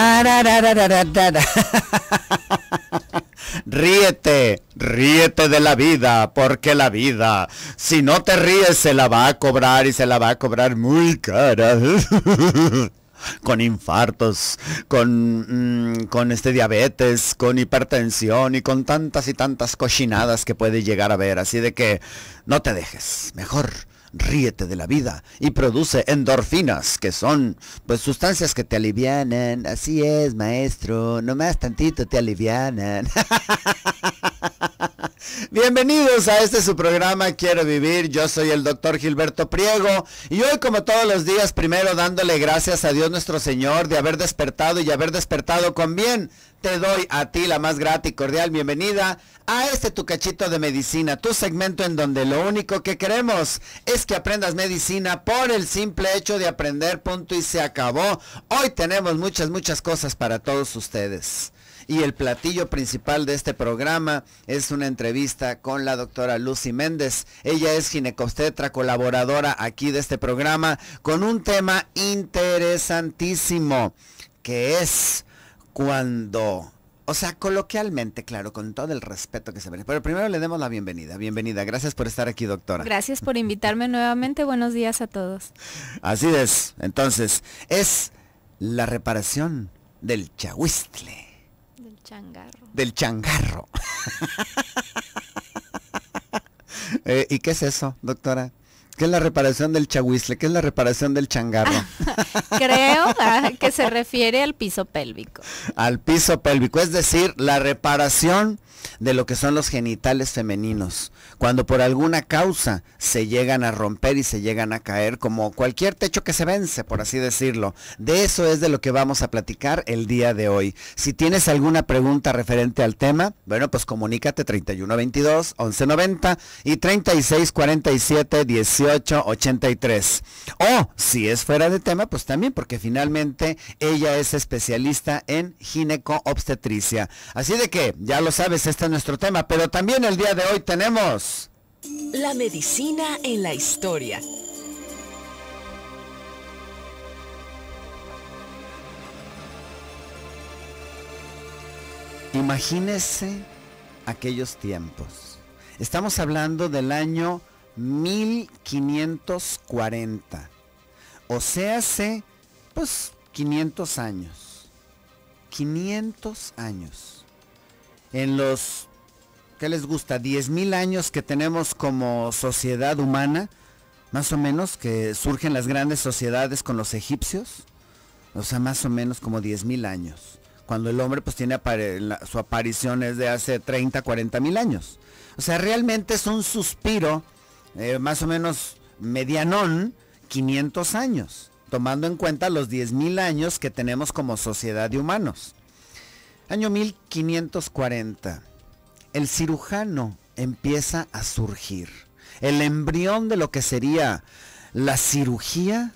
Ríete, ríete de la vida, porque la vida, si no te ríes, se la va a cobrar y se la va a cobrar muy cara. con infartos, con, mm, con este diabetes, con hipertensión y con tantas y tantas cochinadas que puede llegar a ver. Así de que no te dejes, mejor ríete de la vida y produce endorfinas, que son pues sustancias que te alivianan. Así es, maestro, nomás tantito te alivianan. Bienvenidos a este su programa Quiero Vivir. Yo soy el doctor Gilberto Priego y hoy como todos los días primero dándole gracias a Dios nuestro Señor de haber despertado y haber despertado con bien. Te doy a ti la más grata y cordial bienvenida a este tu cachito de medicina, tu segmento en donde lo único que queremos es que aprendas medicina por el simple hecho de aprender, punto y se acabó. Hoy tenemos muchas, muchas cosas para todos ustedes. Y el platillo principal de este programa es una entrevista con la doctora Lucy Méndez. Ella es ginecostetra, colaboradora aquí de este programa, con un tema interesantísimo, que es cuando, o sea, coloquialmente, claro, con todo el respeto que se merece. Pero primero le demos la bienvenida. Bienvenida. Gracias por estar aquí, doctora. Gracias por invitarme nuevamente. Buenos días a todos. Así es. Entonces, es la reparación del chahuistle. Del changarro. Del changarro. Eh, ¿Y qué es eso, doctora? ¿Qué es la reparación del chahuizle? ¿Qué es la reparación del changarro? Creo ah, que se refiere al piso pélvico. Al piso pélvico, es decir, la reparación de lo que son los genitales femeninos, cuando por alguna causa se llegan a romper y se llegan a caer, como cualquier techo que se vence, por así decirlo. De eso es de lo que vamos a platicar el día de hoy. Si tienes alguna pregunta referente al tema, bueno, pues comunícate 3122 1190 y 3647 1883. O si es fuera de tema, pues también, porque finalmente ella es especialista en gineco obstetricia. Así de que, ya lo sabes, este es nuestro tema, pero también el día de hoy tenemos... La medicina en la historia. Imagínese aquellos tiempos. Estamos hablando del año 1540. O sea, hace pues 500 años. 500 años en los, ¿qué les gusta? 10.000 años que tenemos como sociedad humana, más o menos, que surgen las grandes sociedades con los egipcios, o sea, más o menos como 10.000 años, cuando el hombre pues tiene su aparición es de hace 30, 40.000 mil años. O sea, realmente es un suspiro, eh, más o menos medianón, 500 años, tomando en cuenta los 10.000 años que tenemos como sociedad de humanos. Año 1540. El cirujano empieza a surgir. El embrión de lo que sería la cirugía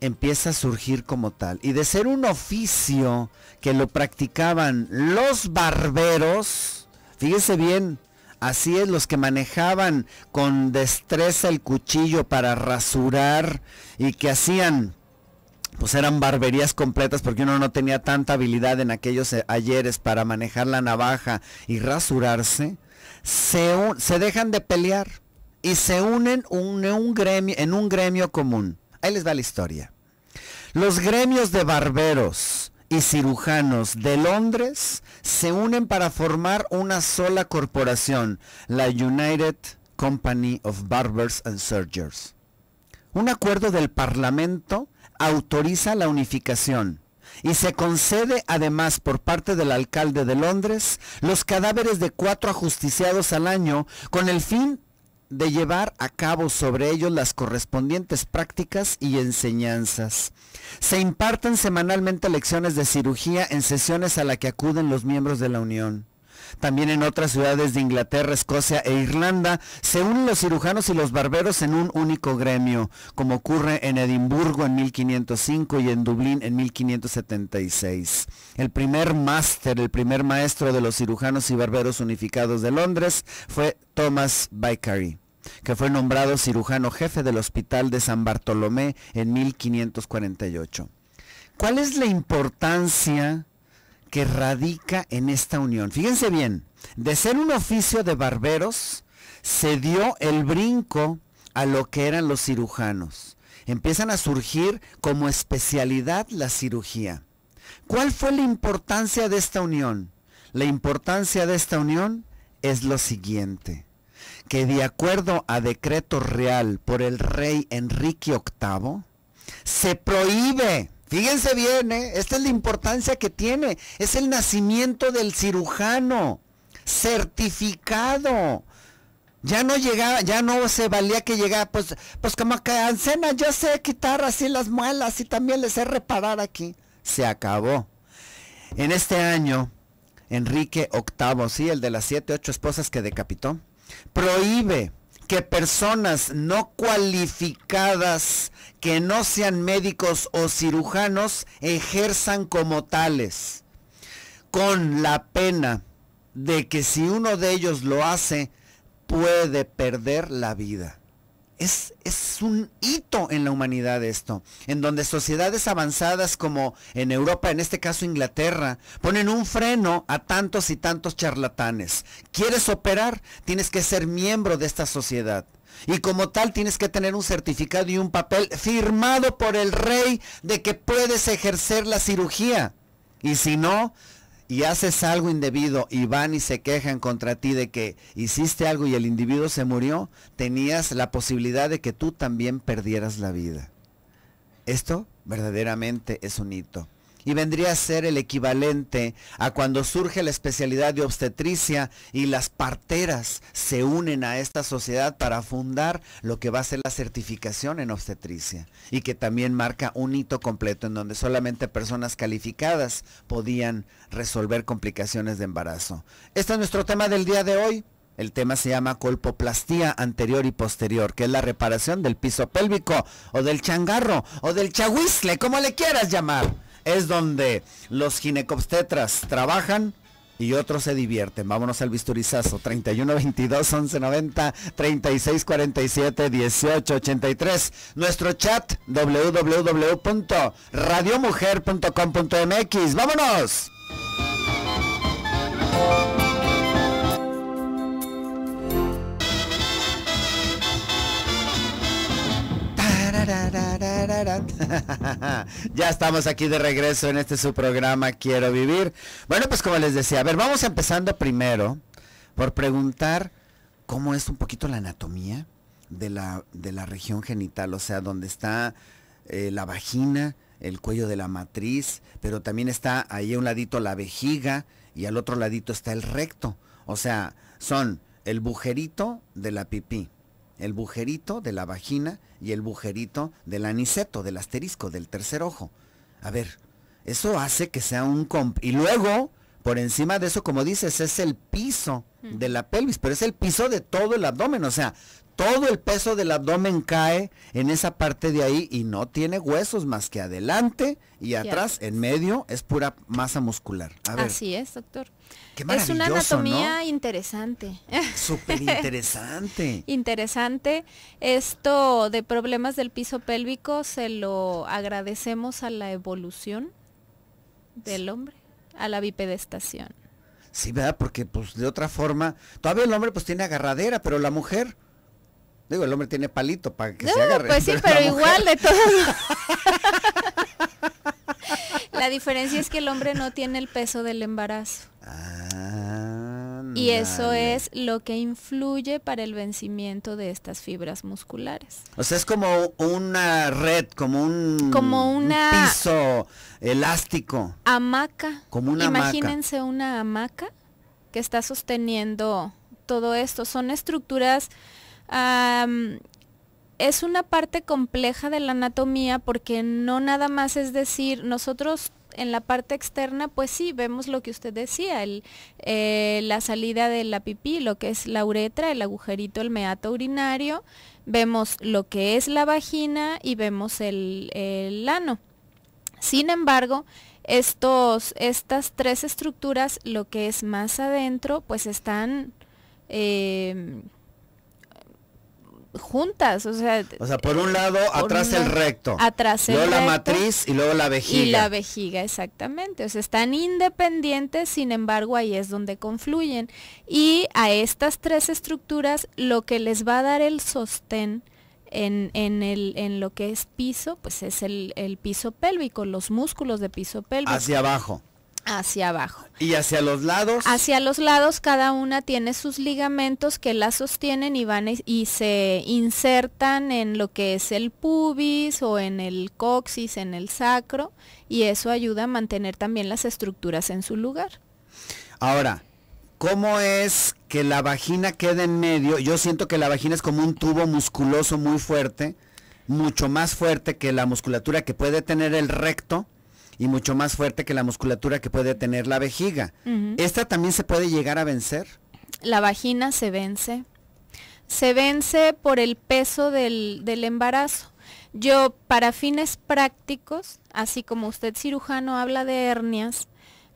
empieza a surgir como tal. Y de ser un oficio que lo practicaban los barberos, fíjese bien, así es, los que manejaban con destreza el cuchillo para rasurar y que hacían pues eran barberías completas porque uno no tenía tanta habilidad en aquellos eh, ayeres para manejar la navaja y rasurarse, se, dejan de pelear y se unen en un gremio común. Ahí les va la historia. Los gremios de barberos y cirujanos de Londres se unen para formar una sola corporación, la United Company of Barbers and Surgeons. Un acuerdo del Parlamento autoriza la unificación y se concede además por parte del alcalde de Londres los cadáveres de cuatro ajusticiados al año con el fin de llevar a cabo sobre ellos las correspondientes prácticas y enseñanzas. Se imparten semanalmente lecciones de cirugía en sesiones a las que acuden los miembros de la Unión. También en otras ciudades de Inglaterra, Escocia e Irlanda se unen los cirujanos y los barberos en un único gremio, como ocurre en Edimburgo en 1505 y en Dublín en 1576. El primer máster, el primer maestro de los cirujanos y barberos unificados de Londres fue Thomas Bicary que fue nombrado cirujano jefe del Hospital de San Bartolomé en 1548. ¿Cuál es la importancia que radica en esta unión. Fíjense bien, de ser un oficio de barberos, se dio el brinco a lo que eran los cirujanos. Empiezan a surgir como especialidad la cirugía. ¿Cuál fue la importancia de esta unión? La importancia de esta unión es lo siguiente, que de acuerdo a decreto real por el rey Enrique VIII, se prohíbe Fíjense bien, ¿eh? esta es la importancia que tiene. Es el nacimiento del cirujano, certificado. Ya no llegaba, ya no se valía que llegara, pues, pues como que Ancena, yo sé quitar así las muelas y también les sé reparar aquí. Se acabó. En este año, Enrique VIII, sí, el de las siete, ocho esposas que decapitó, prohíbe que personas no cualificadas que no sean médicos o cirujanos ejerzan como tales, con la pena de que si uno de ellos lo hace, puede perder la vida. Es, un hito en la humanidad esto, en donde sociedades avanzadas como en Europa, en este caso Inglaterra, ponen un freno a tantos y tantos charlatanes. ¿Quieres operar? Tienes que ser miembro de esta sociedad. Y como tal tienes que tener un certificado y un papel firmado por el rey de que puedes ejercer la cirugía. Y si no, y haces algo indebido y van y se quejan contra ti de que hiciste algo y el individuo se murió, tenías la posibilidad de que tú también perdieras la vida. Esto verdaderamente es un hito y vendría a ser el equivalente a cuando surge la especialidad de obstetricia y las parteras se unen a esta sociedad para fundar lo que va a ser la certificación en obstetricia y que también marca un hito completo en donde solamente personas calificadas podían resolver complicaciones de embarazo. Este es nuestro tema del día de hoy. El tema se llama colpoplastía anterior y posterior, que es la reparación del piso pélvico o del changarro o del chahuisle, como le quieras llamar es donde los ginecobstetras trabajan y otros se divierten. Vámonos al bisturizazo. 31 22 11 90 36 47 18 83. Nuestro chat www.radiomujer.com.mx. Vámonos. ya estamos aquí de regreso en este su programa Quiero Vivir. Bueno, pues como les decía, a ver, vamos empezando primero por preguntar cómo es un poquito la anatomía de la, de la región genital, o sea, donde está eh, la vagina, el cuello de la matriz, pero también está ahí a un ladito la vejiga y al otro ladito está el recto. O sea, son el bujerito de la pipí, el bujerito de la vagina y el bujerito del aniceto, del asterisco, del tercer ojo. A ver, eso hace que sea un... Comp y luego, por encima de eso, como dices, es el piso de la pelvis, pero es el piso de todo el abdomen, o sea, todo el peso del abdomen cae en esa parte de ahí y no tiene huesos más que adelante y atrás, en medio, es pura masa muscular. Así es, doctor. es una anatomía interesante. Súper interesante. interesante. Esto de problemas del piso pélvico se lo agradecemos a la evolución del hombre, a la bipedestación. Sí, ¿verdad? Porque pues de otra forma, todavía el hombre pues tiene agarradera, pero la mujer... Digo, el hombre tiene palito para que se agarre. Pues sí, pero, igual de todo. la diferencia es que el hombre no tiene el peso del embarazo. Ah, y eso es lo que influye para el vencimiento de estas fibras musculares. O sea, es como una red, como un, como piso elástico. Hamaca. Como una Imagínense una hamaca que está sosteniendo todo esto. Son estructuras es una parte compleja de la anatomía porque no nada más es decir, nosotros en la parte externa, pues sí, vemos lo que usted decía, el, eh, la salida de la pipí, lo que es la uretra, el agujerito, el meato urinario, vemos lo que es la vagina y vemos el, el ano. Sin embargo, estos, estas tres estructuras, lo que es más adentro, pues están... Eh, juntas, o sea... O sea, por un lado, atrás el recto. Atrás luego la matriz y luego la vejiga. Y la vejiga, exactamente. O sea, están independientes, sin embargo, ahí es donde confluyen. Y a estas tres estructuras, lo que les va a dar el sostén en, el, en lo que es piso, pues es el, el piso pélvico, los músculos de piso pélvico. Hacia abajo. Hacia abajo. ¿Y hacia los lados? Hacia los lados cada una tiene sus ligamentos que la sostienen y van y se insertan en lo que es el pubis o en el coxis, en el sacro, y eso ayuda a mantener también las estructuras en su lugar. Ahora, ¿cómo es que la vagina quede en medio? Yo siento que la vagina es como un tubo musculoso muy fuerte, mucho más fuerte que la musculatura que puede tener el recto y mucho más fuerte que la musculatura que puede tener la vejiga. ¿Esta también se puede llegar a vencer? La vagina se vence. Se vence por el peso del embarazo. Yo, para fines prácticos, así como usted cirujano habla de hernias,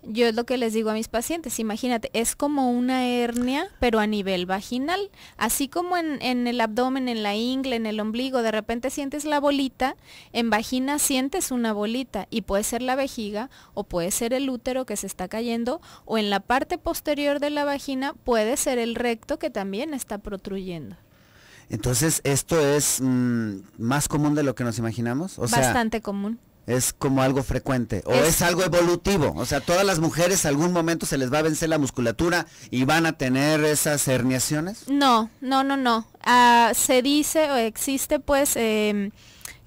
yo es lo que les digo a mis pacientes, imagínate, es como una hernia, pero a nivel vaginal. Así como en, en, el abdomen, en la ingle, en el ombligo, de repente sientes la bolita, en vagina sientes una bolita y puede ser la vejiga o puede ser el útero que se está cayendo o en la parte posterior de la vagina puede ser el recto que también está protruyendo. Entonces, ¿esto es mm, más común de lo que nos imaginamos? O Bastante común es como algo frecuente o es, algo evolutivo. O sea, todas las mujeres algún momento se les va a vencer la musculatura y van a tener esas herniaciones. No, no, no, no. Ah, se dice o existe pues em,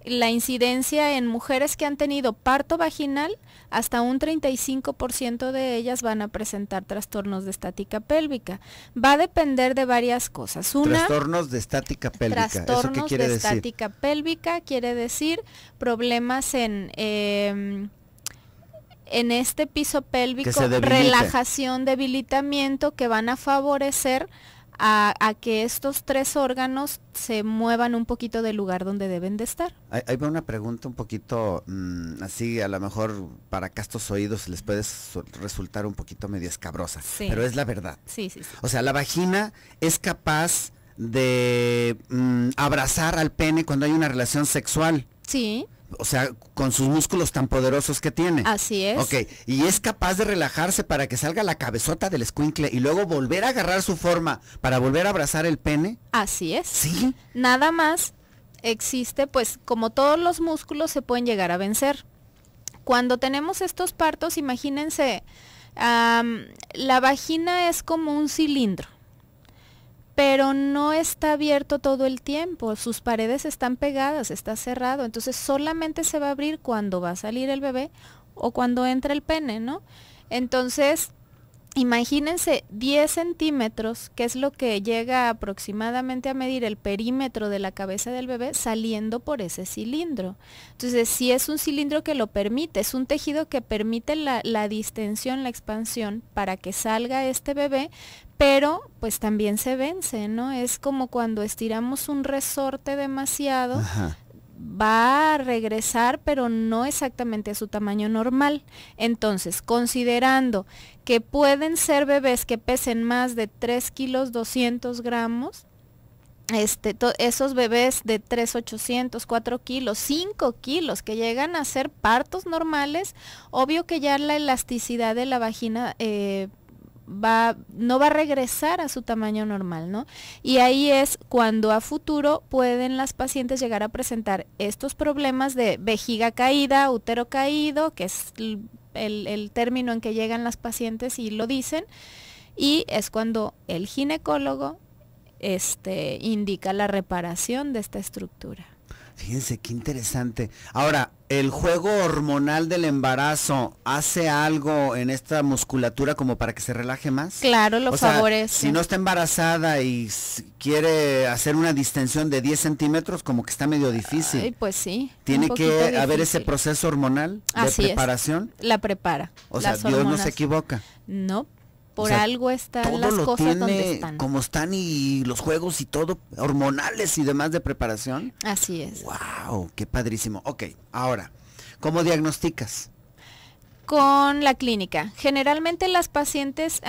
la incidencia en mujeres que han tenido parto vaginal hasta un 35% de ellas van a presentar trastornos de estática pélvica. Va a depender de varias cosas. trastornos de estática pélvica. Trastornos ¿Eso qué quiere de estática pélvica quiere decir problemas en... Em, en este piso pélvico, relajación, debilitamiento que van a favorecer a, que estos tres órganos se muevan un poquito del lugar donde deben de estar. Hay, una pregunta un poquito mm, así, a lo mejor para castos oídos les puede resultar un poquito medio escabrosa, pero es la verdad. Sí, sí, O sea, la vagina es capaz de mm, abrazar al pene cuando hay una relación sexual. Sí o sea, con sus músculos tan poderosos que tiene. Así es. Ok, y es capaz de relajarse para que salga la cabezota del escuincle y luego volver a agarrar su forma para volver a abrazar el pene. Así es. Sí. Nada más existe, pues como todos los músculos se pueden llegar a vencer. Cuando tenemos estos partos, imagínense, la vagina es como un cilindro pero no está abierto todo el tiempo, sus paredes están pegadas, está cerrado, entonces solamente se va a abrir cuando va a salir el bebé o cuando entra el pene, ¿no? Entonces, Imagínense 10 centímetros, que es lo que llega aproximadamente a medir el perímetro de la cabeza del bebé saliendo por ese cilindro. Entonces, si es un cilindro que lo permite, es un tejido que permite la, distensión, la expansión para que salga este bebé, pero pues también se vence, ¿no? Es como cuando estiramos un resorte demasiado, va a regresar, pero no exactamente a su tamaño normal. Entonces, considerando que pueden ser bebés que pesen más de 3 kilos 200 gramos, este, esos bebés de 800, 4 kilos, 5 kilos que llegan a ser partos normales, obvio que ya la elasticidad de la vagina eh, va, no va a regresar a su tamaño normal, ¿no? Y ahí es cuando a futuro pueden las pacientes llegar a presentar estos problemas de vejiga caída, útero caído, que es el, término en que llegan las pacientes y lo dicen, y es cuando el ginecólogo este, indica la reparación de esta estructura. Fíjense qué interesante. Ahora, ¿El juego hormonal del embarazo hace algo en esta musculatura como para que se relaje más? Claro, lo favorece. si no está embarazada y quiere hacer una distensión de 10 centímetros, como que está medio difícil. pues sí. Tiene que haber ese proceso hormonal de preparación. La prepara. O sea, Dios no se equivoca. No. Por algo están las cosas donde están. Como están y los juegos y todo, hormonales y demás de preparación. Así es. ¡Wow! ¡Qué padrísimo! Ok, ahora, ¿cómo diagnosticas? Con la clínica. Generalmente las pacientes...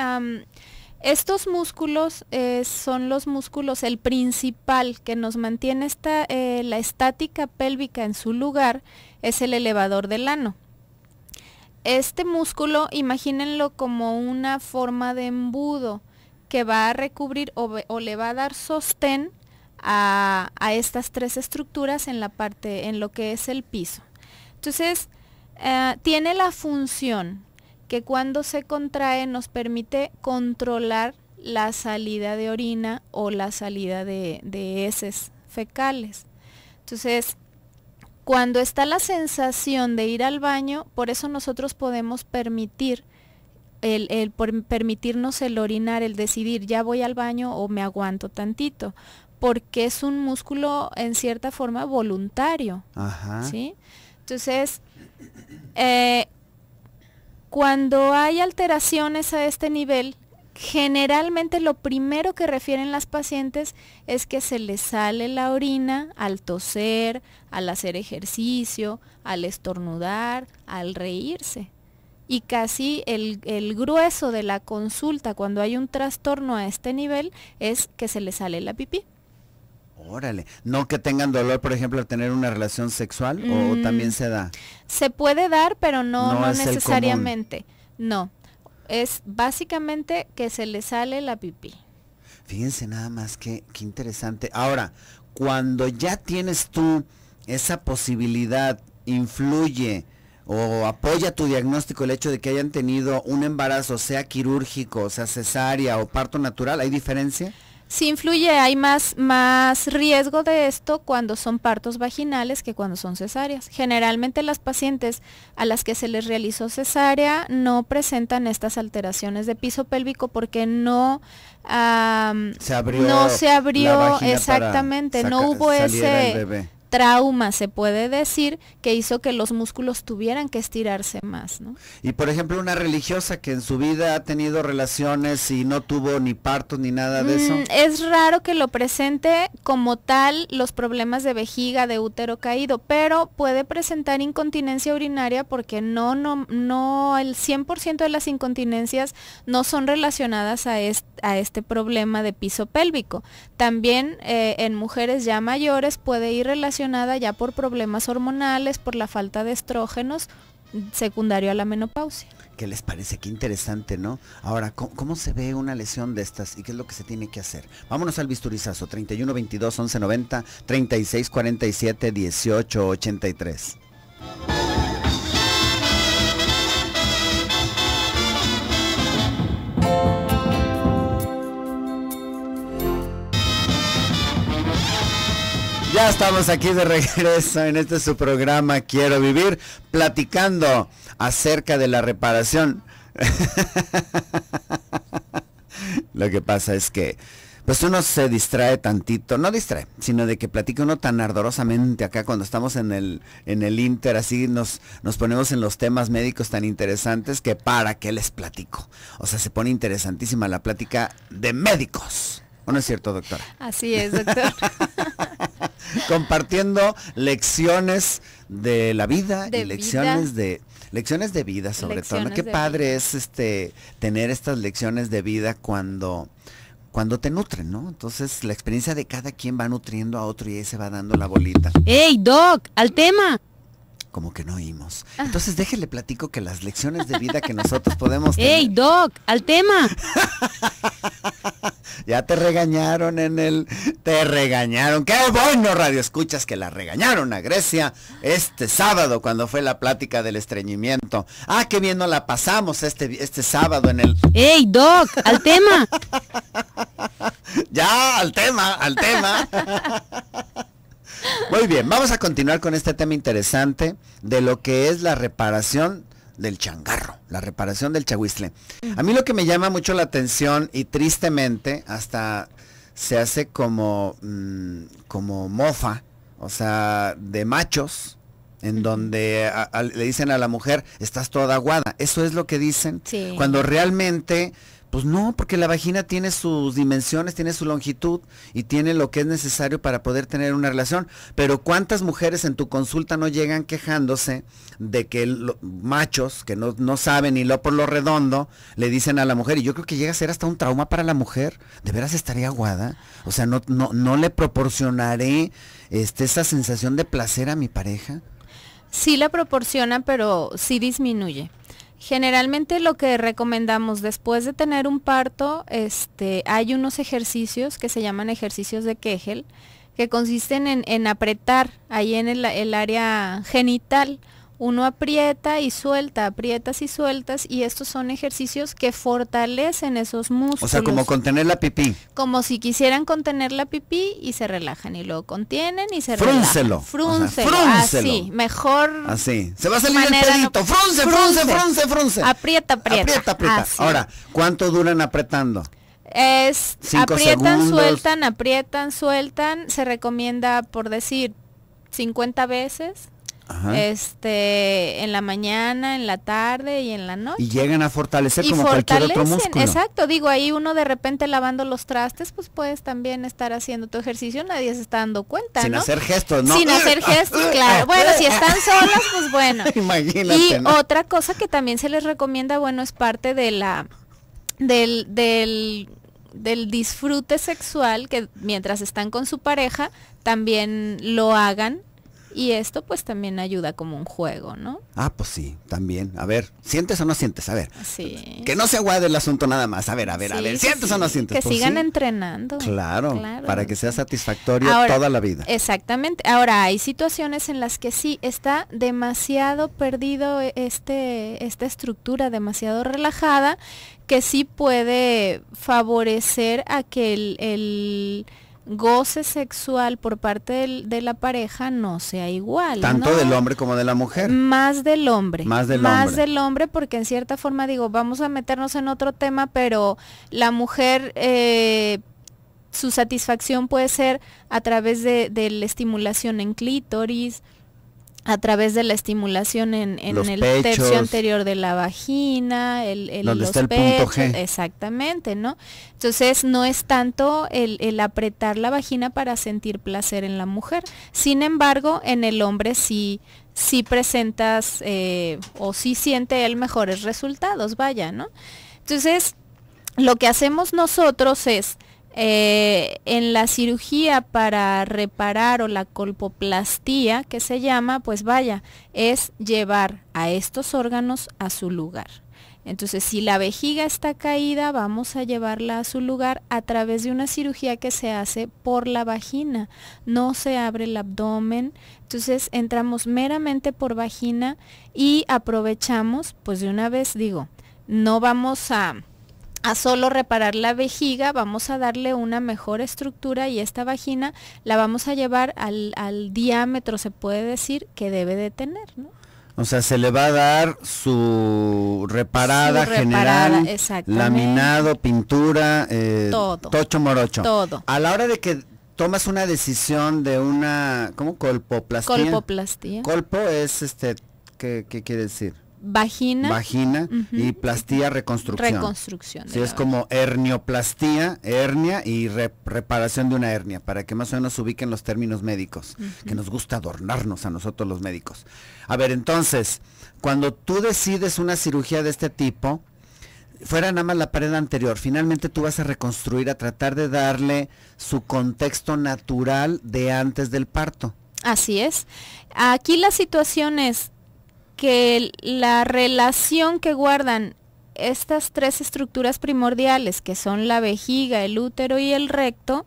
estos músculos eh, son los músculos, el principal que nos mantiene esta, eh, la estática pélvica en su lugar es el elevador del ano. Este músculo, imagínenlo como una forma de embudo que va a recubrir o, le va a dar sostén a, estas tres estructuras en la parte, en lo que es el piso. Entonces, eh, tiene la función que cuando se contrae nos permite controlar la salida de orina o la salida de, de heces fecales. Entonces, cuando está la sensación de ir al baño, por eso nosotros podemos permitir el, permitirnos el orinar, el decidir ya voy al baño o me aguanto tantito, porque es un músculo en cierta forma voluntario. Entonces, eh, cuando hay alteraciones a este nivel, Generalmente lo primero que refieren las pacientes es que se les sale la orina al toser, al hacer ejercicio, al estornudar, al reírse. Y casi el, el grueso de la consulta cuando hay un trastorno a este nivel es que se les sale la pipí. Órale, no que tengan dolor, por ejemplo, al tener una relación sexual o mm. también se da. Se puede dar, pero no, no necesariamente. No, es básicamente que se le sale la pipí. Fíjense nada más que, qué interesante. Ahora, cuando ya tienes tú esa posibilidad, influye o apoya tu diagnóstico el hecho de que hayan tenido un embarazo, sea quirúrgico, sea cesárea o parto natural, ¿hay diferencia? Sí influye, hay más, más riesgo de esto cuando son partos vaginales que cuando son cesáreas. Generalmente las pacientes a las que se les realizó cesárea no presentan estas alteraciones de piso pélvico porque no, no se abrió exactamente, no hubo ese trauma, se puede decir, que hizo que los músculos tuvieran que estirarse más, ¿no? Y por ejemplo, una religiosa que en su vida ha tenido relaciones y no tuvo ni parto ni nada de eso. Mm, es raro que lo presente como tal los problemas de vejiga, de útero caído, pero puede presentar incontinencia urinaria porque no, no, no, el 100% de las incontinencias no son relacionadas a este, a este problema de piso pélvico. También eh, en mujeres ya mayores puede ir relacionado ya por problemas hormonales, por la falta de estrógenos secundario a la menopausia. ¿Qué les parece? Qué interesante, ¿no? Ahora, ¿cómo, ¿cómo, se ve una lesión de estas y qué es lo que se tiene que hacer? Vámonos al bisturizazo, 31 22 11 90 36 47 18 83. Ya estamos aquí de regreso en este su programa Quiero Vivir, platicando acerca de la reparación. Lo que pasa es que pues uno se distrae tantito, no distrae, sino de que platica uno tan ardorosamente acá cuando estamos en el, en el Inter, así nos, nos ponemos en los temas médicos tan interesantes que para qué les platico. O sea, se pone interesantísima la plática de médicos. ¿O no es cierto, doctora? Así es, doctor. compartiendo lecciones de la vida y lecciones de lecciones de vida sobre todo. Qué padre es este tener estas lecciones de vida cuando cuando te nutren, ¿no? Entonces la experiencia de cada quien va nutriendo a otro y ahí se va dando la bolita. hey Doc! ¡Al tema! como que no oímos. Ah. Entonces déjele platico que las lecciones de vida que nosotros podemos tener. ¡Ey, Doc! ¡Al tema! ya te regañaron en el. Te regañaron. ¡Qué bueno, Radio Escuchas! Que la regañaron a Grecia este sábado cuando fue la plática del estreñimiento. ¡Ah, qué bien no la pasamos este, este sábado en el. ¡Ey, Doc! ¡Al tema! ya, al tema, al tema. Muy bien, vamos a continuar con este tema interesante de lo que es la reparación del changarro, la reparación del chahuistle. A mí lo que me llama mucho la atención y tristemente hasta se hace como, mm, como mofa, o sea, de machos, en donde le dicen a la mujer, estás toda aguada. Eso es lo que dicen. Cuando realmente pues no, porque la vagina tiene sus dimensiones, tiene su longitud y tiene lo que es necesario para poder tener una relación. Pero ¿cuántas mujeres en tu consulta no llegan quejándose de que machos que no, saben ni lo por lo redondo le dicen a la mujer? Y yo creo que llega a ser hasta un trauma para la mujer. De veras estaría aguada. O sea, no, no, no le proporcionaré este, esa sensación de placer a mi pareja. Sí la proporciona, pero sí disminuye. Generalmente lo que recomendamos después de tener un parto, este, hay unos ejercicios que se llaman ejercicios de Kegel, que consisten en, apretar ahí en el área genital uno aprieta y suelta, aprietas y sueltas y estos son ejercicios que fortalecen esos músculos. O sea, como contener la pipí. Como si quisieran contener la pipí y se relajan y lo contienen y se relajan. Frúncelo. frúncelo. Así, mejor. Así. Se va a salir el pedito. Frunce, frunce, frunce, frunce. Aprieta, aprieta. Aprieta, aprieta. Ahora, ¿cuánto duran apretando? Es aprietan, sueltan, aprietan, sueltan. Se recomienda por decir 50 veces este en la mañana, en la tarde y en la noche. Y llegan a fortalecer como cualquier otro músculo. Exacto, digo, ahí uno de repente lavando los trastes, pues puedes también estar haciendo tu ejercicio, nadie se está dando cuenta, Sin hacer gestos, ¿no? Sin hacer gestos, claro. Bueno, si están solas, pues bueno. Imagínate, y otra cosa que también se les recomienda, bueno, es parte de la del del del disfrute sexual que mientras están con su pareja también lo hagan y esto pues también ayuda como un juego, ¿no? Ah, pues sí, también. A ver, ¿sientes o no sientes? A ver. Sí. Que no se aguade el asunto nada más. A ver, a ver, a ver. ¿Sientes o no sientes? Que pues sigan entrenando. Claro, Para que sea satisfactorio toda la vida. Exactamente. Ahora, hay situaciones en las que sí está demasiado perdido e, este, esta estructura, demasiado relajada, que sí puede favorecer a que el goce sexual por parte de la pareja no sea igual. Tanto del hombre como de la mujer. Más del hombre. Más del más del hombre porque en cierta forma digo, vamos a meternos en otro tema, pero la mujer... Eh, su satisfacción puede ser a través de, de la estimulación en clítoris, a través de la estimulación en, el tercio anterior de la vagina, el, el los pechos, exactamente, ¿no? Entonces no es tanto el, apretar la vagina para sentir placer en la mujer. Sin embargo, en el hombre sí, sí presentas eh, o sí siente él mejores resultados, vaya, ¿no? Entonces, lo que hacemos nosotros es eh, en la cirugía para reparar o la colpoplastía, que se llama, pues vaya, es llevar a estos órganos a su lugar. Entonces, si la vejiga está caída, vamos a llevarla a su lugar a través de una cirugía que se hace por la vagina. No se abre el abdomen. Entonces, entramos meramente por vagina y aprovechamos, pues de una vez digo, no vamos a a solo reparar la vejiga, vamos a darle una mejor estructura y esta vagina la vamos a llevar al, al diámetro, se puede decir, que debe de tener, ¿no? O sea, se le va a dar su reparada, general, laminado, pintura, eh, todo. tocho morocho. Todo. A la hora de que tomas una decisión de una, ¿cómo? Colpoplastía. Colpoplastía. Colpo es, este, qué quiere decir? vagina, vagina y plastía reconstrucción. Reconstrucción. Sí, es como hernioplastía, hernia y reparación de una hernia, para que más o menos se ubiquen los términos médicos, que nos gusta adornarnos a nosotros los médicos. A ver, entonces, cuando tú decides una cirugía de este tipo, fuera nada más la pared anterior, finalmente tú vas a reconstruir, a tratar de darle su contexto natural de antes del parto. Así es. Aquí la situación es, que la relación que guardan estas tres estructuras primordiales, que son la vejiga, el útero y el recto,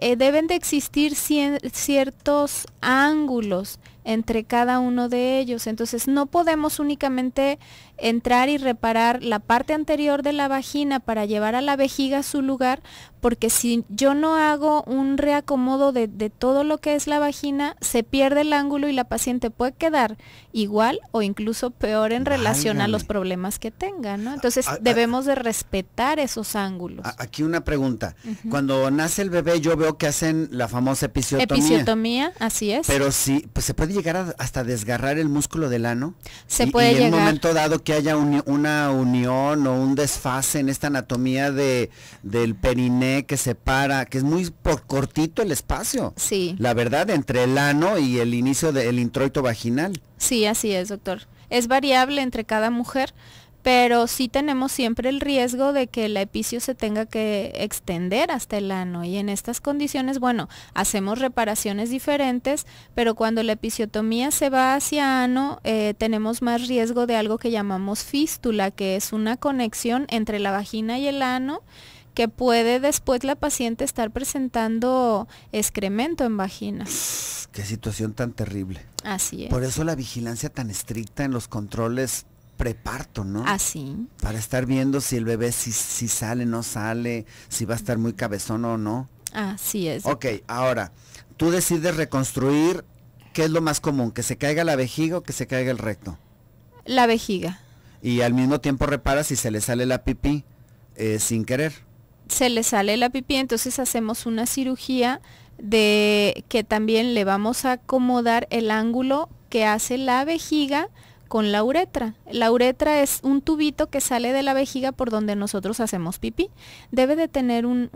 eh, deben de existir ciertos ángulos entre cada uno de ellos. Entonces no podemos únicamente entrar y reparar la parte anterior de la vagina para llevar a la vejiga a su lugar porque si yo no hago un reacomodo de, todo lo que es la vagina, se pierde el ángulo y la paciente puede quedar igual o incluso peor en relación a los problemas que tenga, ah, Entonces ah, ah, debemos de respetar esos ángulos. Aquí una pregunta. Cuando nace el bebé yo veo que hacen la famosa episiotomía. Episiotomía, así es. Pero si, pues se puede llegar hasta desgarrar el músculo del ano. Se puede y en un momento dado que haya una unión o un desfase en esta anatomía de, del perineo que separa, que es muy por cortito el espacio. Sí. La verdad, entre el ano y el inicio del introito vaginal. Sí, así es, doctor. Es variable entre cada mujer, pero sí tenemos siempre el riesgo de que el epicio se tenga que extender hasta el ano y en estas condiciones, bueno, hacemos reparaciones diferentes, pero cuando la episiotomía se va hacia ano, eh, tenemos más riesgo de algo que llamamos fístula, que es una conexión entre la vagina y el ano que puede después la paciente estar presentando excremento en vagina. Qué situación tan terrible. Así es. Por eso la vigilancia tan estricta en los controles preparto, ¿no? Así. Para estar viendo si el bebé si, sale, no sale, si va a estar muy cabezón o no. Así es. Ok, ahora, tú decides reconstruir, ¿qué es lo más común? ¿Que se caiga la vejiga o que se caiga el recto? La vejiga. Y al mismo tiempo repara si se le sale la pipí eh, sin querer se le sale la pipí, entonces hacemos una cirugía de que también le vamos a acomodar el ángulo que hace la vejiga con la uretra. La uretra es un tubito que sale de la vejiga por donde nosotros hacemos pipí. Debe de tener un,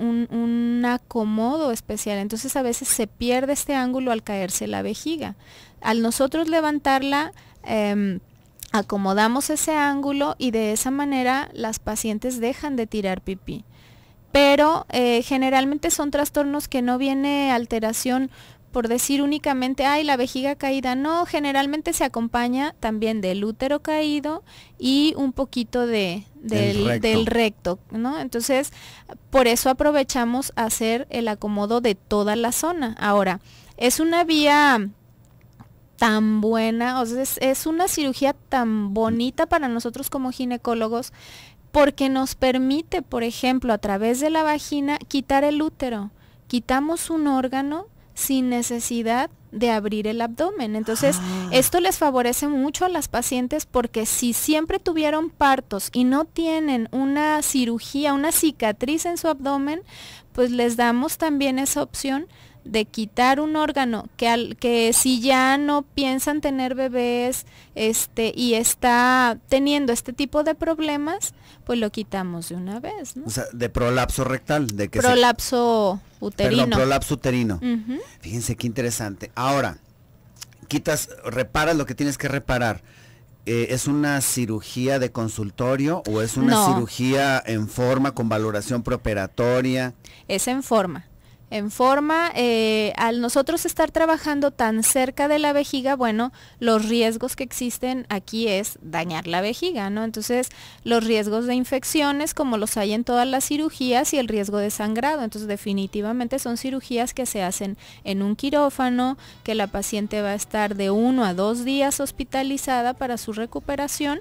acomodo especial, entonces a veces se pierde este ángulo al caerse la vejiga. Al nosotros levantarla, em, acomodamos ese ángulo y de esa manera las pacientes dejan de tirar pipí pero eh, generalmente son trastornos que no viene alteración por decir únicamente, ay, la vejiga caída. No, generalmente se acompaña también del útero caído y un poquito de, del, recto. ¿no? Entonces, por eso aprovechamos hacer el acomodo de toda la zona. Ahora, es una vía tan buena, es una cirugía tan bonita para nosotros como ginecólogos porque nos permite, por ejemplo, a través de la vagina quitar el útero. Quitamos un órgano sin necesidad de abrir el abdomen. Entonces, ah. esto les favorece mucho a las pacientes porque si siempre tuvieron partos y no tienen una cirugía, una cicatriz en su abdomen, pues les damos también esa opción de quitar un órgano que al, que si ya no piensan tener bebés este y está teniendo este tipo de problemas pues lo quitamos de una vez ¿no? o sea de prolapso rectal de que prolapso se... uterino prolapso uterino fíjense qué interesante ahora quitas reparas lo que tienes que reparar eh, ¿Es una cirugía de consultorio o es una cirugía en forma con valoración preoperatoria? Es en forma en forma. Eh, al nosotros estar trabajando tan cerca de la vejiga, bueno, los riesgos que existen aquí es dañar la vejiga, ¿no? Entonces, los riesgos de infecciones, como los hay en todas las cirugías, y el riesgo de sangrado. Entonces, definitivamente son cirugías que se hacen en un quirófano, que la paciente va a estar de uno a dos días hospitalizada para su recuperación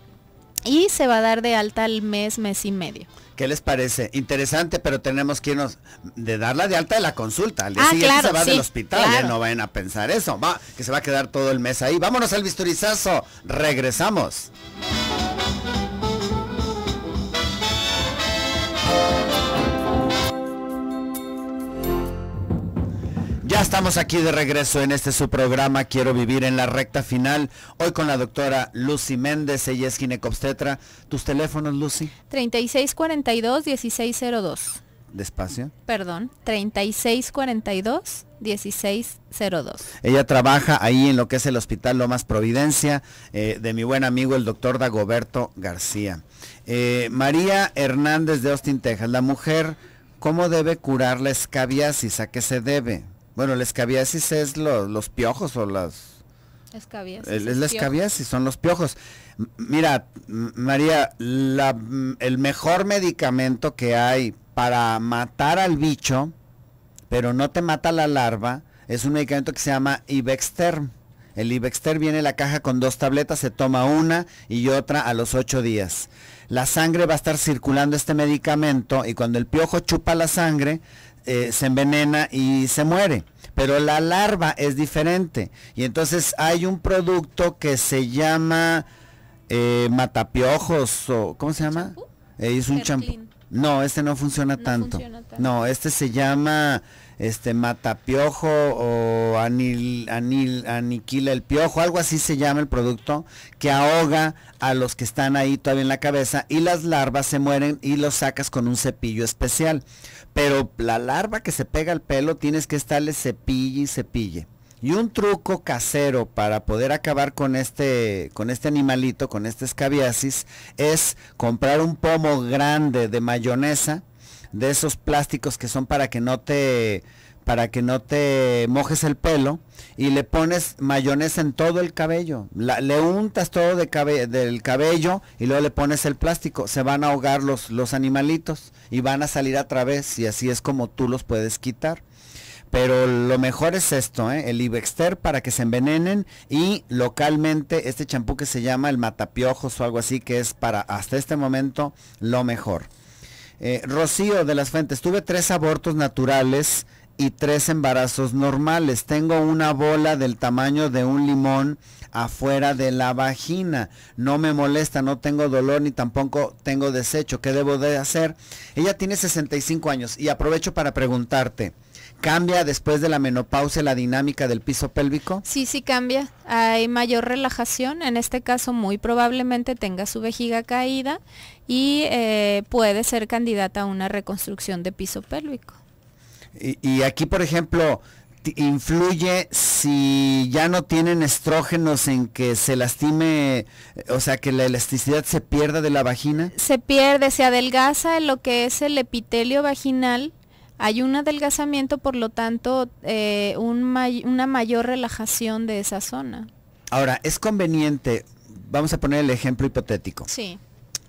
y se va a dar de alta al mes, mes y medio. ¿Qué les parece? Interesante, pero tenemos que irnos de darla de alta de la consulta. Al día ah, se va del hospital, ya no vayan a pensar eso. Va, que se va a quedar todo el mes ahí. Vámonos al bisturizazo. Regresamos. estamos aquí de regreso en este su programa Quiero vivir en la recta final. Hoy con la doctora Lucy Méndez, ella es ginecobstetra. ¿Tus teléfonos, Lucy? 3642-1602. Despacio. Perdón, 3642 1602. Ella trabaja ahí en lo que es el Hospital Lomas Providencia, eh, de mi buen amigo el doctor Dagoberto García. Eh, María Hernández de Austin, Texas, la mujer, ¿cómo debe curar la escabiasis? ¿A qué se debe? Bueno, la escabiasis es los piojos o las... Escabiasis. Es, la escabiasis, son los piojos. Mira, María, el mejor medicamento que hay para matar al bicho, pero no te mata la larva, es un medicamento que se llama Ibexterm. El Ibexter viene en la caja con dos tabletas, se toma una y otra a los ocho días. La sangre va a estar circulando este medicamento y cuando el piojo chupa la sangre, eh, se envenena y se muere. Pero la larva es diferente. Y entonces hay un producto que se llama eh, matapiojos o ¿cómo se llama? Eh, es un champú. No, este no funciona tanto. No, este se llama este matapiojo o anil, anil, aniquila el piojo, algo así se llama el producto, que ahoga a los que están ahí todavía en la cabeza y las larvas se mueren y los sacas con un cepillo especial. Pero la larva que se pega al pelo tienes que estarle cepille y cepille. Y un truco casero para poder acabar con este, con este animalito, con este escabiasis, es comprar un pomo grande de mayonesa, de esos plásticos que son para que no te para que no te mojes el pelo y le pones mayonesa en todo el cabello. le untas todo de del cabello y luego le pones el plástico. Se van a ahogar los, los animalitos y van a salir a través y así es como tú los puedes quitar. Pero lo mejor es esto, ¿eh? el Ibexter para que se envenenen y localmente este champú que se llama el matapiojos o algo así que es para hasta este momento lo mejor. Eh, Rocío de las Fuentes, tuve tres abortos naturales y tres embarazos normales. Tengo una bola del tamaño de un limón afuera de la vagina. No me molesta, no tengo dolor ni tampoco tengo desecho. ¿Qué debo de hacer? Ella tiene 65 años y aprovecho para preguntarte. ¿Cambia después de la menopausia la dinámica del piso pélvico? Sí, sí cambia. Hay mayor relajación. En este caso muy probablemente tenga su vejiga caída y eh, puede ser candidata a una reconstrucción de piso pélvico. Y, aquí, por ejemplo, influye si ya no tienen estrógenos en que se lastime, o sea, que la elasticidad se pierda de la vagina? Se pierde, se adelgaza en lo que es el epitelio vaginal. Hay un adelgazamiento, por lo tanto, eh, una mayor relajación de esa zona. Ahora, es conveniente, vamos a poner el ejemplo hipotético. Sí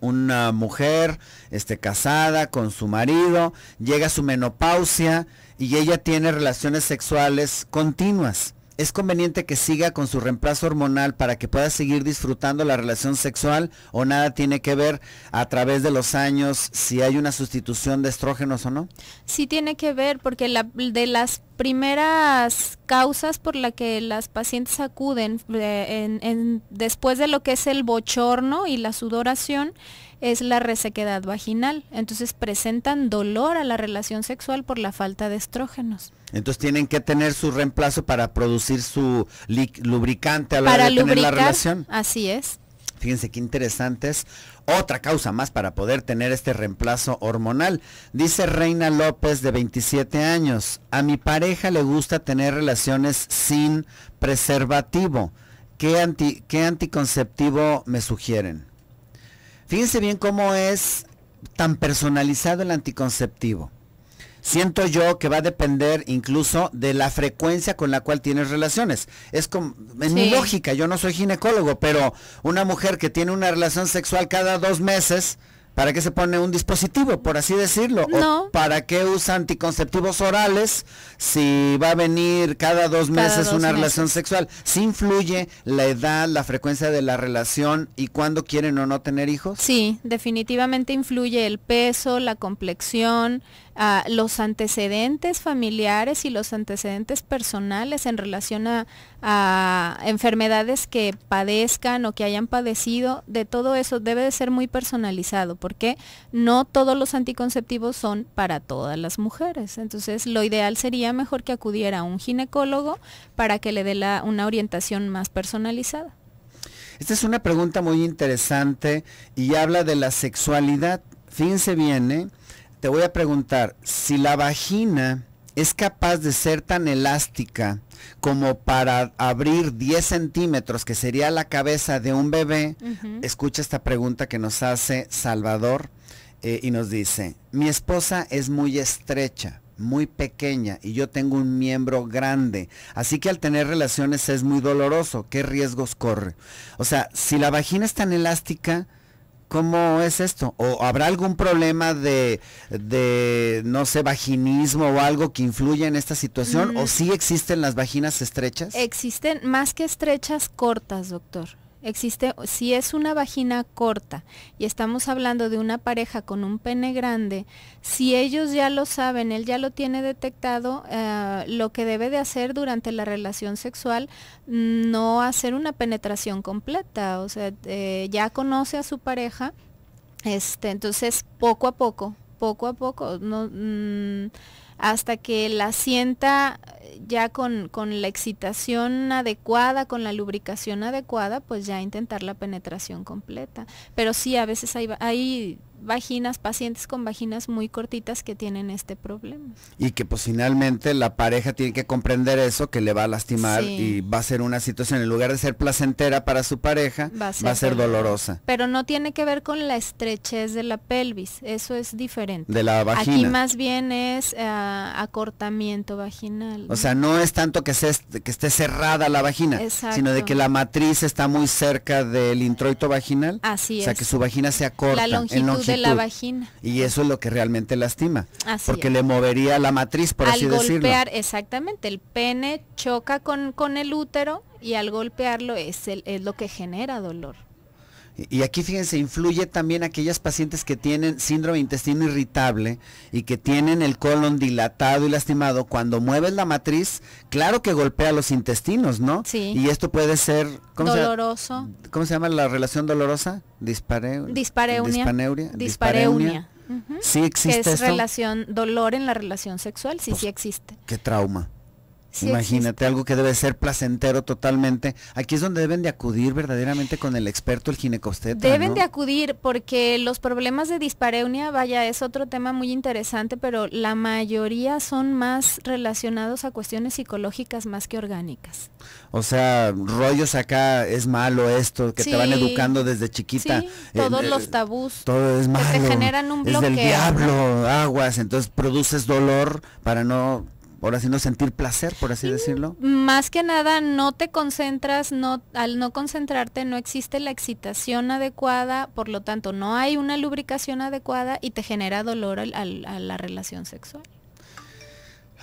una mujer este, casada con su marido, llega a su menopausia y ella tiene relaciones sexuales continuas. ¿Es conveniente que siga con su reemplazo hormonal para que pueda seguir disfrutando la relación sexual o nada tiene que ver a través de los años si hay una sustitución de estrógenos o no? Sí tiene que ver porque de las primeras causas por las que las pacientes acuden eh, después de lo que es el bochorno y la sudoración es la resequedad vaginal. Entonces presentan dolor a la relación sexual por la falta de estrógenos. Entonces tienen que tener su reemplazo para producir su lubricante a la hora de tener la relación. Así es. Fíjense qué interesante es. Otra causa más para poder tener este reemplazo hormonal. Dice Reina López de 27 años, a mi pareja le gusta tener relaciones sin preservativo. ¿Qué, qué anticonceptivo me sugieren? Fíjense bien cómo es tan personalizado el anticonceptivo siento yo que va a depender incluso de la frecuencia con la cual tienes relaciones. Es como, en mi lógica, yo no soy ginecólogo, pero una mujer que tiene una relación sexual cada dos meses, ¿Para qué se pone un dispositivo, por así decirlo? ¿O ¿Para qué usa anticonceptivos orales si va a venir cada dos meses una relación sexual? ¿Sí influye la edad, la frecuencia de la relación y cuándo quieren o no tener hijos? Sí, definitivamente influye el peso, la complexión, los antecedentes familiares y los antecedentes personales en relación a, enfermedades que padezcan o que hayan padecido, de todo eso debe de ser muy personalizado, porque no todos los anticonceptivos son para todas las mujeres. Entonces, lo ideal sería mejor que acudiera a un ginecólogo para que le dé una orientación más personalizada. Esta es una pregunta muy interesante y habla de la sexualidad. Fíjense bien, viene. ¿eh? te voy a preguntar, si la vagina es capaz de ser tan elástica como para abrir 10 centímetros, que sería la cabeza de un bebé, escucha esta pregunta que nos hace Salvador eh, y nos dice, mi esposa es muy estrecha muy pequeña y yo tengo un miembro grande. Así que al tener relaciones es muy doloroso. ¿Qué riesgos corre? O sea, si la vagina es tan elástica, ¿Cómo es esto? ¿O habrá algún problema de, de no sé, vaginismo o algo que influya en esta situación? ¿O mm. sí existen las vaginas estrechas? Existen más que estrechas, cortas, doctor existe, si es una vagina corta y estamos hablando de una pareja con un pene grande, si ellos ya lo saben, él ya lo tiene detectado, eh, lo que debe de hacer durante la relación sexual, no hacer una penetración completa, o sea, eh, ya conoce a su pareja, este, entonces poco a poco, poco a poco, no... Mm, hasta que la sienta eh, ya con, la excitación adecuada, con la lubricación adecuada, pues ya intentar la penetración completa. Pero sí, a veces hay vaginas, pacientes con vaginas muy cortitas que tienen este problema. Y que pues finalmente la pareja tiene que comprender eso, que le va a lastimar y va a ser una situación, en lugar de ser placentera para su pareja, va a ser, dolorosa. Pero no tiene que ver con la estrechez de la pelvis, eso es diferente. De la vagina. Aquí más bien es eh, acortamiento vaginal. O sea, no es tanto que, que esté cerrada la vagina, sino de que la matriz está muy cerca del introito vaginal. Así es. O sea, que su vagina se acorta de la vagina. Y eso es lo que realmente lastima. porque le movería la matriz, por así decirlo. golpear, exactamente, el pene choca con, con el útero y al golpearlo es, el, es lo que genera dolor. Y aquí fíjense, influye también aquellas pacientes que tienen síndrome de intestino irritable y que tienen el colon dilatado y lastimado. Cuando mueves la matriz, claro que golpea los intestinos, ¿no? Sí. Y esto puede ser... Doloroso. ¿Cómo se llama la relación dolorosa? Dispare, dispareunia. Dispareunia. Sí existe. es relación, dolor en la relación sexual, sí, sí existe. Qué trauma. Imagínate, algo que debe ser placentero totalmente. Aquí es donde deben de acudir verdaderamente con el experto, el ginecobstetra. Deben de acudir porque los problemas de dispareunia, vaya, es otro tema muy interesante, pero la mayoría son más relacionados a cuestiones psicológicas más que orgánicas. O sea, rollos acá, es malo esto, que te van educando desde chiquita. Eh, todos los eh, tabús. Todo es malo. Que te generan un bloqueo. diablo, aguas, entonces produces dolor para no por haciendo sentir placer, por así decirlo. Más que nada, no te concentras, no, al no concentrarte no existe la excitación adecuada, por lo tanto no hay una lubricación adecuada y te genera dolor a la relación sexual.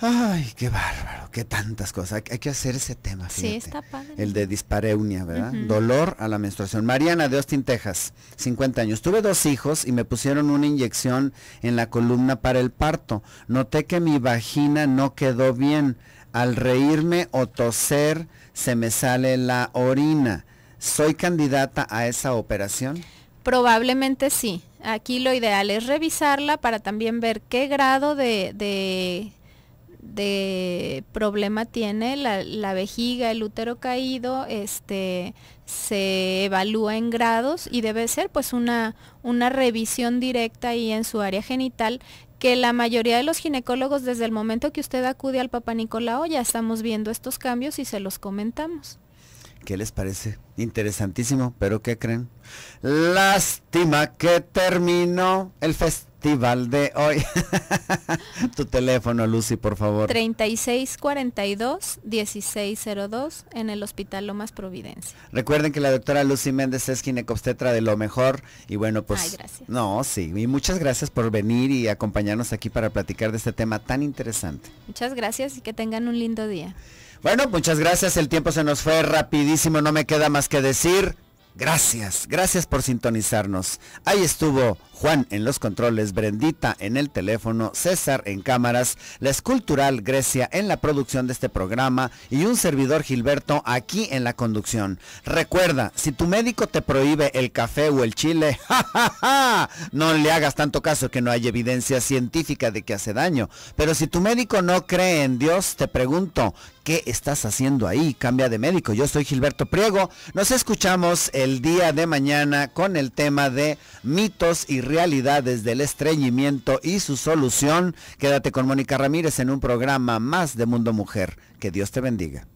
Ay, qué bárbaro, qué tantas cosas. Hay, que hacer ese tema. Fíjate. Sí, está padre. El de dispareunia, ¿verdad? Dolor a la menstruación. Mariana de Austin, Texas, 50 años. Tuve dos hijos y me pusieron una inyección en la columna para el parto. Noté que mi vagina no quedó bien. Al reírme o toser, se me sale la orina. ¿Soy candidata a esa operación? Probablemente sí. Aquí lo ideal es revisarla para también ver qué grado de de problema tiene la, vejiga, el útero caído, este, se evalúa en grados y debe ser pues una, una revisión directa ahí en su área genital que la mayoría de los ginecólogos desde el momento que usted acude al Papa Nicolau ya estamos viendo estos cambios y se los comentamos. ¿Qué les parece? Interesantísimo, pero ¿qué creen? Lástima que terminó el festival de hoy. tu teléfono, Lucy, por favor. 3642-1602 en el Hospital Lomas Providencia. Recuerden que la doctora Lucy Méndez es ginecobstetra de lo mejor. Y bueno, pues... Ay, gracias. No, sí. Y muchas gracias por venir y acompañarnos aquí para platicar de este tema tan interesante. Muchas gracias y que tengan un lindo día. Bueno, muchas gracias. El tiempo se nos fue rapidísimo. No me queda más que decir. Gracias, gracias por sintonizarnos. Ahí estuvo Juan en los controles, Brendita en el teléfono, César en cámaras, la escultural Grecia en la producción de este programa y un servidor Gilberto aquí en la conducción. Recuerda, si tu médico te prohíbe el café o el chile, ¡ja, no le hagas tanto caso que no hay evidencia científica de que hace daño. Pero si tu médico no cree en Dios, te pregunto, ¿qué estás haciendo ahí? Cambia de médico. Yo soy Gilberto Priego. Nos escuchamos el el día de mañana con el tema de mitos y realidades del estreñimiento y su solución. Quédate con Mónica Ramírez en un programa más de Mundo Mujer. Que Dios te bendiga.